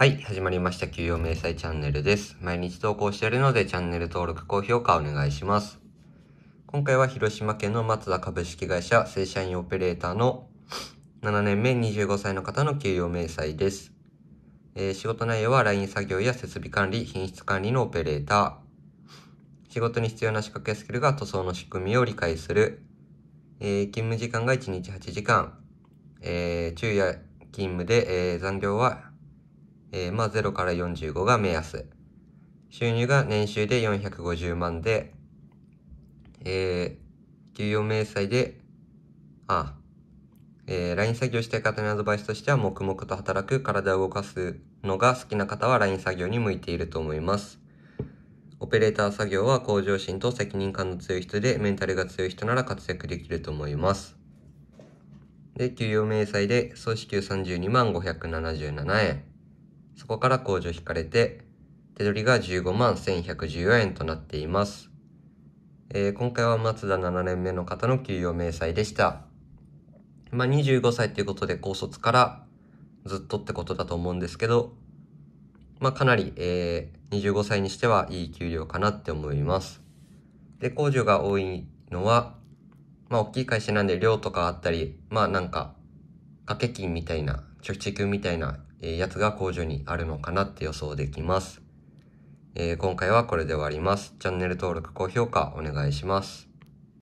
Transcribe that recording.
はい、始まりました。給与明細チャンネルです。毎日投稿しているので、チャンネル登録、高評価お願いします。今回は広島県の松田株式会社正社員オペレーターの7年目25歳の方の給与明細です。えー、仕事内容は LINE 作業や設備管理、品質管理のオペレーター。仕事に必要な仕掛けスキルが塗装の仕組みを理解する。えー、勤務時間が1日8時間。えー、昼夜勤務で、え残業はえー、まあ0から45が目安。収入が年収で450万で、えー、給与明細で、あ、えー、LINE 作業したい方のアドバイスとしては、黙々と働く、体を動かすのが好きな方は LINE 作業に向いていると思います。オペレーター作業は向上心と責任感の強い人で、メンタルが強い人なら活躍できると思います。で、給与明細で、総支給32万577円。そこから控除引かれて、手取りが15万1114円となっています。えー、今回は松田7年目の方の給与明細でした。まあ、25歳ということで高卒からずっとってことだと思うんですけど、まあ、かなり、えー、25歳にしてはいい給料かなって思います。で、控除が多いのは、まあ、大きい会社なんで寮とかあったり、まあ、なんか、掛け金みたいな、貯蓄みたいなえやつが工場にあるのかなって予想できます。え今回はこれで終わります。チャンネル登録、高評価お願いします。